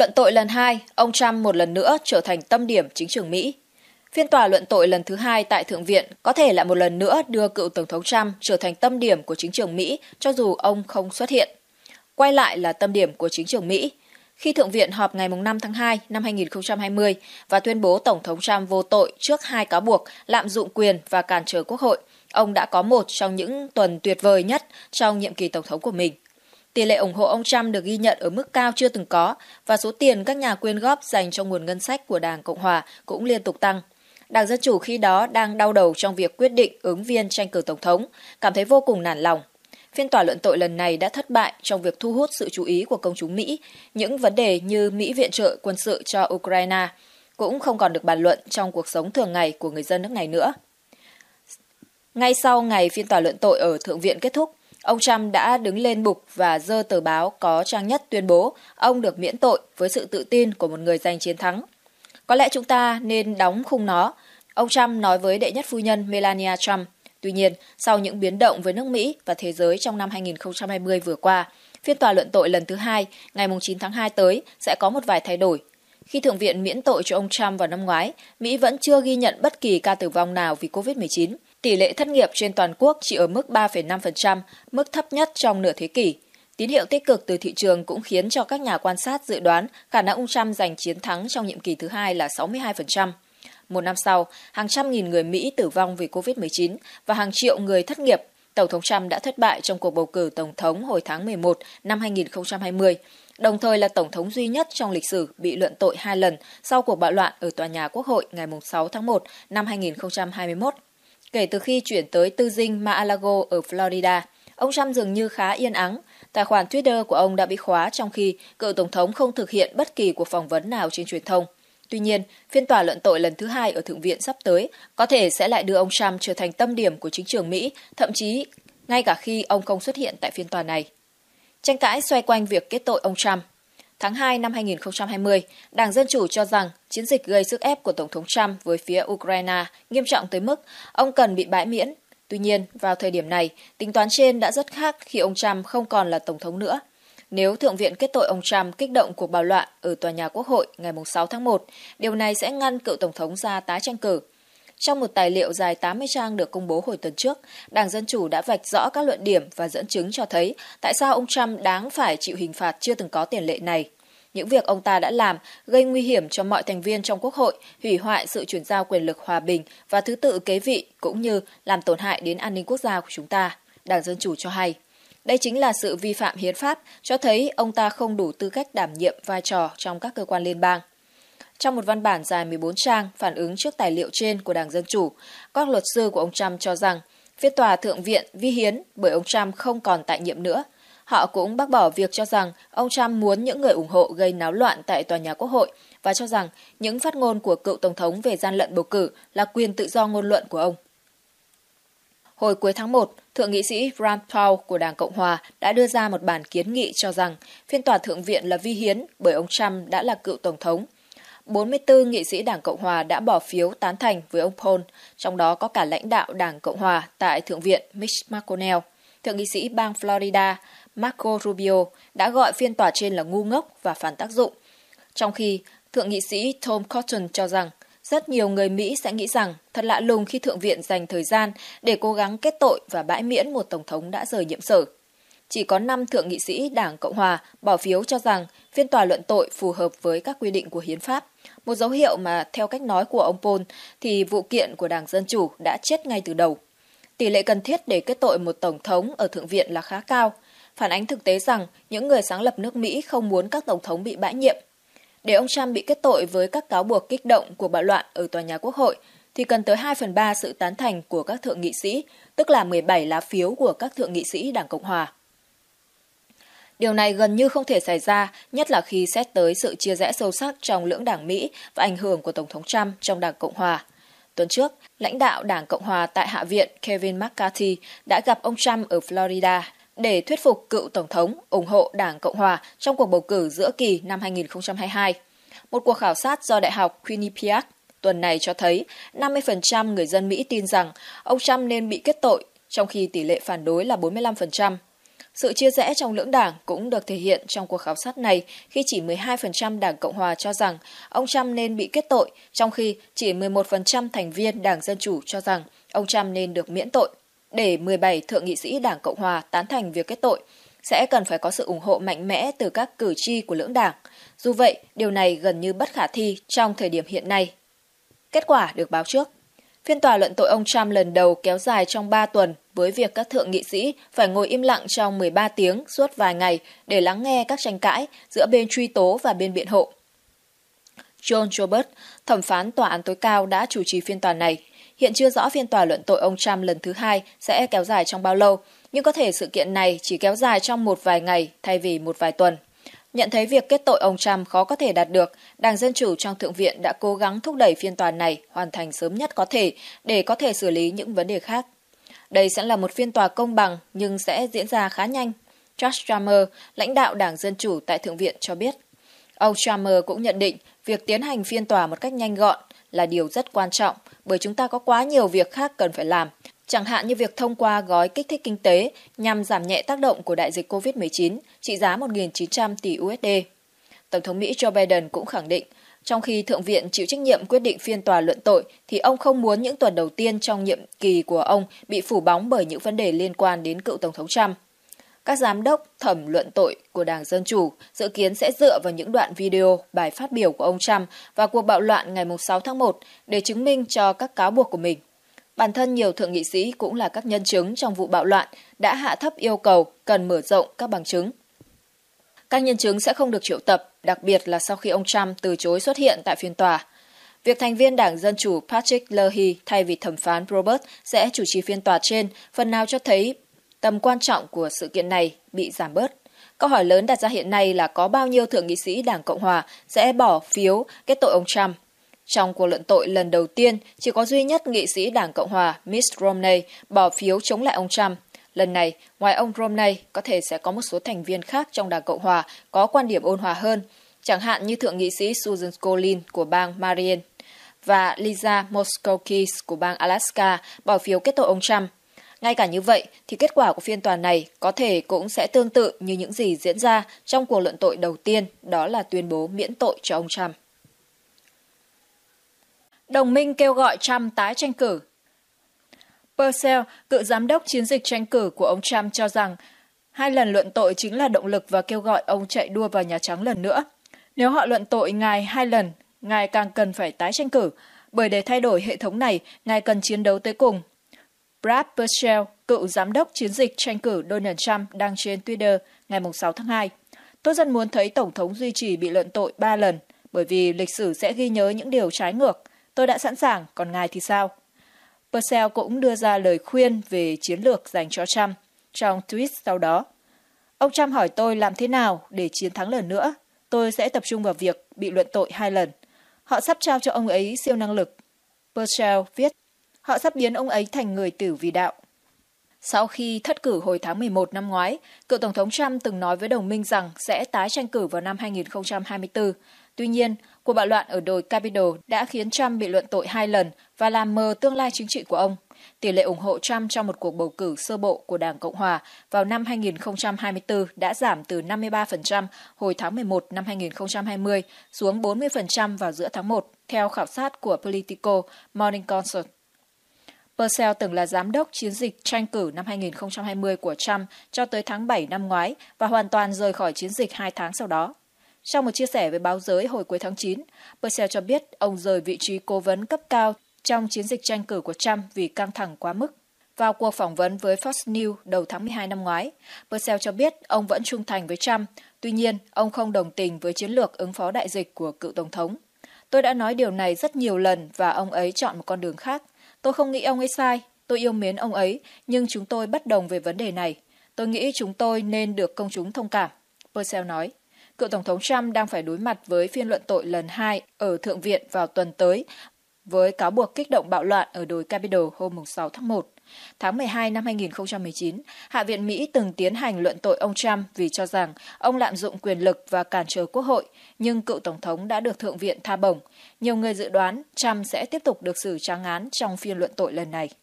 Luận tội lần hai, ông Trump một lần nữa trở thành tâm điểm chính trường Mỹ. Phiên tòa luận tội lần thứ hai tại Thượng viện có thể lại một lần nữa đưa cựu Tổng thống Trump trở thành tâm điểm của chính trường Mỹ cho dù ông không xuất hiện. Quay lại là tâm điểm của chính trường Mỹ. Khi Thượng viện họp ngày 5 tháng 2 năm 2020 và tuyên bố Tổng thống Trump vô tội trước hai cáo buộc lạm dụng quyền và cản trở quốc hội, ông đã có một trong những tuần tuyệt vời nhất trong nhiệm kỳ Tổng thống của mình – Tỷ lệ ủng hộ ông Trump được ghi nhận ở mức cao chưa từng có và số tiền các nhà quyên góp dành cho nguồn ngân sách của Đảng Cộng Hòa cũng liên tục tăng. Đảng Dân Chủ khi đó đang đau đầu trong việc quyết định ứng viên tranh cử Tổng thống, cảm thấy vô cùng nản lòng. Phiên tòa luận tội lần này đã thất bại trong việc thu hút sự chú ý của công chúng Mỹ. Những vấn đề như Mỹ viện trợ quân sự cho Ukraine cũng không còn được bàn luận trong cuộc sống thường ngày của người dân nước này nữa. Ngay sau ngày phiên tòa luận tội ở Thượng viện kết thúc, Ông Trump đã đứng lên bục và dơ tờ báo có trang nhất tuyên bố ông được miễn tội với sự tự tin của một người giành chiến thắng. Có lẽ chúng ta nên đóng khung nó, ông Trump nói với đệ nhất phu nhân Melania Trump. Tuy nhiên, sau những biến động với nước Mỹ và thế giới trong năm 2020 vừa qua, phiên tòa luận tội lần thứ hai ngày 9 tháng 2 tới sẽ có một vài thay đổi. Khi Thượng viện miễn tội cho ông Trump vào năm ngoái, Mỹ vẫn chưa ghi nhận bất kỳ ca tử vong nào vì COVID-19, Tỷ lệ thất nghiệp trên toàn quốc chỉ ở mức 3,5%, mức thấp nhất trong nửa thế kỷ. Tín hiệu tích cực từ thị trường cũng khiến cho các nhà quan sát dự đoán khả năng ông Trump giành chiến thắng trong nhiệm kỳ thứ hai là 62%. Một năm sau, hàng trăm nghìn người Mỹ tử vong vì COVID-19 và hàng triệu người thất nghiệp. Tổng thống Trump đã thất bại trong cuộc bầu cử tổng thống hồi tháng 11 năm 2020, đồng thời là tổng thống duy nhất trong lịch sử bị luận tội hai lần sau cuộc bạo loạn ở tòa nhà Quốc hội ngày 6 tháng 1 năm 2021. Kể từ khi chuyển tới tư dinh Mar-a-Lago ở Florida, ông Trump dường như khá yên ắng. Tài khoản Twitter của ông đã bị khóa trong khi cựu tổng thống không thực hiện bất kỳ cuộc phỏng vấn nào trên truyền thông. Tuy nhiên, phiên tòa luận tội lần thứ hai ở Thượng viện sắp tới có thể sẽ lại đưa ông Trump trở thành tâm điểm của chính trường Mỹ, thậm chí ngay cả khi ông không xuất hiện tại phiên tòa này. Tranh cãi xoay quanh việc kết tội ông Trump Tháng 2 năm 2020, Đảng Dân Chủ cho rằng chiến dịch gây sức ép của Tổng thống Trump với phía Ukraine nghiêm trọng tới mức ông cần bị bãi miễn. Tuy nhiên, vào thời điểm này, tính toán trên đã rất khác khi ông Trump không còn là Tổng thống nữa. Nếu Thượng viện kết tội ông Trump kích động cuộc bạo loạn ở tòa nhà Quốc hội ngày 6 tháng 1, điều này sẽ ngăn cựu Tổng thống ra tái tranh cử. Trong một tài liệu dài 80 trang được công bố hồi tuần trước, Đảng Dân Chủ đã vạch rõ các luận điểm và dẫn chứng cho thấy tại sao ông Trump đáng phải chịu hình phạt chưa từng có tiền lệ này. Những việc ông ta đã làm gây nguy hiểm cho mọi thành viên trong Quốc hội, hủy hoại sự chuyển giao quyền lực hòa bình và thứ tự kế vị cũng như làm tổn hại đến an ninh quốc gia của chúng ta, Đảng Dân Chủ cho hay. Đây chính là sự vi phạm hiến pháp, cho thấy ông ta không đủ tư cách đảm nhiệm vai trò trong các cơ quan liên bang trong một văn bản dài 14 trang phản ứng trước tài liệu trên của Đảng Dân Chủ. Các luật sư của ông Trump cho rằng phiên tòa Thượng viện vi hiến bởi ông Trump không còn tại nhiệm nữa. Họ cũng bác bỏ việc cho rằng ông Trump muốn những người ủng hộ gây náo loạn tại tòa nhà Quốc hội và cho rằng những phát ngôn của cựu Tổng thống về gian lận bầu cử là quyền tự do ngôn luận của ông. Hồi cuối tháng 1, Thượng nghị sĩ Rand Paul của Đảng Cộng Hòa đã đưa ra một bản kiến nghị cho rằng phiên tòa Thượng viện là vi hiến bởi ông Trump đã là cựu Tổng thống – 44 nghị sĩ Đảng Cộng Hòa đã bỏ phiếu tán thành với ông Paul, trong đó có cả lãnh đạo Đảng Cộng Hòa tại Thượng viện Mitch McConnell. Thượng nghị sĩ bang Florida Marco Rubio đã gọi phiên tòa trên là ngu ngốc và phản tác dụng, trong khi Thượng nghị sĩ Tom Cotton cho rằng rất nhiều người Mỹ sẽ nghĩ rằng thật lạ lùng khi Thượng viện dành thời gian để cố gắng kết tội và bãi miễn một Tổng thống đã rời nhiệm sở chỉ có 5 thượng nghị sĩ Đảng Cộng Hòa bỏ phiếu cho rằng phiên tòa luận tội phù hợp với các quy định của hiến pháp. Một dấu hiệu mà theo cách nói của ông Paul thì vụ kiện của Đảng Dân Chủ đã chết ngay từ đầu. Tỷ lệ cần thiết để kết tội một tổng thống ở Thượng viện là khá cao, phản ánh thực tế rằng những người sáng lập nước Mỹ không muốn các tổng thống bị bãi nhiệm. Để ông Trump bị kết tội với các cáo buộc kích động của bạo loạn ở tòa nhà Quốc hội thì cần tới 2 phần 3 sự tán thành của các thượng nghị sĩ, tức là 17 lá phiếu của các thượng nghị sĩ Đảng Cộng Hòa. Điều này gần như không thể xảy ra, nhất là khi xét tới sự chia rẽ sâu sắc trong lưỡng đảng Mỹ và ảnh hưởng của Tổng thống Trump trong Đảng Cộng Hòa. Tuần trước, lãnh đạo Đảng Cộng Hòa tại Hạ viện Kevin McCarthy đã gặp ông Trump ở Florida để thuyết phục cựu Tổng thống ủng hộ Đảng Cộng Hòa trong cuộc bầu cử giữa kỳ năm 2022. Một cuộc khảo sát do Đại học Quinnipiac tuần này cho thấy 50% người dân Mỹ tin rằng ông Trump nên bị kết tội, trong khi tỷ lệ phản đối là 45%. Sự chia rẽ trong lưỡng đảng cũng được thể hiện trong cuộc khảo sát này khi chỉ 12% Đảng Cộng Hòa cho rằng ông Trump nên bị kết tội, trong khi chỉ 11% thành viên Đảng Dân Chủ cho rằng ông Trump nên được miễn tội. Để 17 thượng nghị sĩ Đảng Cộng Hòa tán thành việc kết tội, sẽ cần phải có sự ủng hộ mạnh mẽ từ các cử tri của lưỡng đảng. Dù vậy, điều này gần như bất khả thi trong thời điểm hiện nay. Kết quả được báo trước. Phiên tòa luận tội ông Trump lần đầu kéo dài trong 3 tuần với việc các thượng nghị sĩ phải ngồi im lặng trong 13 tiếng suốt vài ngày để lắng nghe các tranh cãi giữa bên truy tố và bên biện hộ. John Robert, thẩm phán tòa án tối cao đã chủ trì phiên tòa này. Hiện chưa rõ phiên tòa luận tội ông Trump lần thứ hai sẽ kéo dài trong bao lâu, nhưng có thể sự kiện này chỉ kéo dài trong một vài ngày thay vì một vài tuần. Nhận thấy việc kết tội ông Trump khó có thể đạt được, Đảng Dân Chủ trong Thượng viện đã cố gắng thúc đẩy phiên tòa này hoàn thành sớm nhất có thể để có thể xử lý những vấn đề khác. Đây sẽ là một phiên tòa công bằng nhưng sẽ diễn ra khá nhanh. Josh Trummer, lãnh đạo Đảng Dân Chủ tại Thượng viện cho biết. Ông Trummer cũng nhận định việc tiến hành phiên tòa một cách nhanh gọn là điều rất quan trọng bởi chúng ta có quá nhiều việc khác cần phải làm chẳng hạn như việc thông qua gói kích thích kinh tế nhằm giảm nhẹ tác động của đại dịch COVID-19 trị giá 1.900 tỷ USD. Tổng thống Mỹ Joe Biden cũng khẳng định, trong khi Thượng viện chịu trách nhiệm quyết định phiên tòa luận tội, thì ông không muốn những tuần đầu tiên trong nhiệm kỳ của ông bị phủ bóng bởi những vấn đề liên quan đến cựu Tổng thống Trump. Các giám đốc thẩm luận tội của Đảng Dân Chủ dự kiến sẽ dựa vào những đoạn video, bài phát biểu của ông Trump và cuộc bạo loạn ngày 6 tháng 1 để chứng minh cho các cáo buộc của mình. Bản thân nhiều thượng nghị sĩ cũng là các nhân chứng trong vụ bạo loạn đã hạ thấp yêu cầu cần mở rộng các bằng chứng. Các nhân chứng sẽ không được triệu tập, đặc biệt là sau khi ông Trump từ chối xuất hiện tại phiên tòa. Việc thành viên Đảng Dân Chủ Patrick Leahy thay vì thẩm phán Robert sẽ chủ trì phiên tòa trên phần nào cho thấy tầm quan trọng của sự kiện này bị giảm bớt. Câu hỏi lớn đặt ra hiện nay là có bao nhiêu thượng nghị sĩ Đảng Cộng Hòa sẽ bỏ phiếu kết tội ông Trump trong cuộc luận tội lần đầu tiên, chỉ có duy nhất nghị sĩ Đảng Cộng Hòa Miss Romney bỏ phiếu chống lại ông Trump. Lần này, ngoài ông Romney, có thể sẽ có một số thành viên khác trong Đảng Cộng Hòa có quan điểm ôn hòa hơn, chẳng hạn như Thượng nghị sĩ Susan Collins của bang Maryland và Lisa Moskowitz của bang Alaska bỏ phiếu kết tội ông Trump. Ngay cả như vậy thì kết quả của phiên tòa này có thể cũng sẽ tương tự như những gì diễn ra trong cuộc luận tội đầu tiên, đó là tuyên bố miễn tội cho ông Trump. Đồng minh kêu gọi Trump tái tranh cử. Purcell, cựu giám đốc chiến dịch tranh cử của ông Trump cho rằng hai lần luận tội chính là động lực và kêu gọi ông chạy đua vào Nhà Trắng lần nữa. Nếu họ luận tội ngài hai lần, ngài càng cần phải tái tranh cử, bởi để thay đổi hệ thống này, ngài cần chiến đấu tới cùng. Brad Purcell, cựu giám đốc chiến dịch tranh cử Donald Trump đăng trên Twitter ngày 6 tháng 2. Tôi rất muốn thấy Tổng thống duy trì bị luận tội ba lần, bởi vì lịch sử sẽ ghi nhớ những điều trái ngược. Tôi đã sẵn sàng, còn ngài thì sao? Purcell cũng đưa ra lời khuyên về chiến lược dành cho Trump trong tweet sau đó. Ông Trump hỏi tôi làm thế nào để chiến thắng lần nữa. Tôi sẽ tập trung vào việc bị luận tội hai lần. Họ sắp trao cho ông ấy siêu năng lực. Purcell viết, họ sắp biến ông ấy thành người tử vì đạo. Sau khi thất cử hồi tháng 11 năm ngoái, cựu Tổng thống Trump từng nói với đồng minh rằng sẽ tái tranh cử vào năm 2024. Tuy nhiên, Cuộc bạo loạn ở đồi Capitol đã khiến Trump bị luận tội hai lần và làm mờ tương lai chính trị của ông. Tỷ lệ ủng hộ Trump trong một cuộc bầu cử sơ bộ của Đảng Cộng Hòa vào năm 2024 đã giảm từ 53% hồi tháng 11 năm 2020 xuống 40% vào giữa tháng 1, theo khảo sát của Politico Morning Consult. Purcell từng là giám đốc chiến dịch tranh cử năm 2020 của Trump cho tới tháng 7 năm ngoái và hoàn toàn rời khỏi chiến dịch hai tháng sau đó. Trong một chia sẻ với báo giới hồi cuối tháng 9, Purcell cho biết ông rời vị trí cố vấn cấp cao trong chiến dịch tranh cử của Trump vì căng thẳng quá mức. Vào cuộc phỏng vấn với Fox News đầu tháng 12 năm ngoái, Purcell cho biết ông vẫn trung thành với Trump, tuy nhiên ông không đồng tình với chiến lược ứng phó đại dịch của cựu Tổng thống. Tôi đã nói điều này rất nhiều lần và ông ấy chọn một con đường khác. Tôi không nghĩ ông ấy sai, tôi yêu mến ông ấy, nhưng chúng tôi bất đồng về vấn đề này. Tôi nghĩ chúng tôi nên được công chúng thông cảm, Purcell nói cựu Tổng thống Trump đang phải đối mặt với phiên luận tội lần hai ở Thượng viện vào tuần tới với cáo buộc kích động bạo loạn ở đồi Capitol hôm 6 tháng 1. Tháng 12 năm 2019, Hạ viện Mỹ từng tiến hành luận tội ông Trump vì cho rằng ông lạm dụng quyền lực và cản trở quốc hội, nhưng cựu Tổng thống đã được Thượng viện tha bổng. Nhiều người dự đoán Trump sẽ tiếp tục được xử tráng án trong phiên luận tội lần này.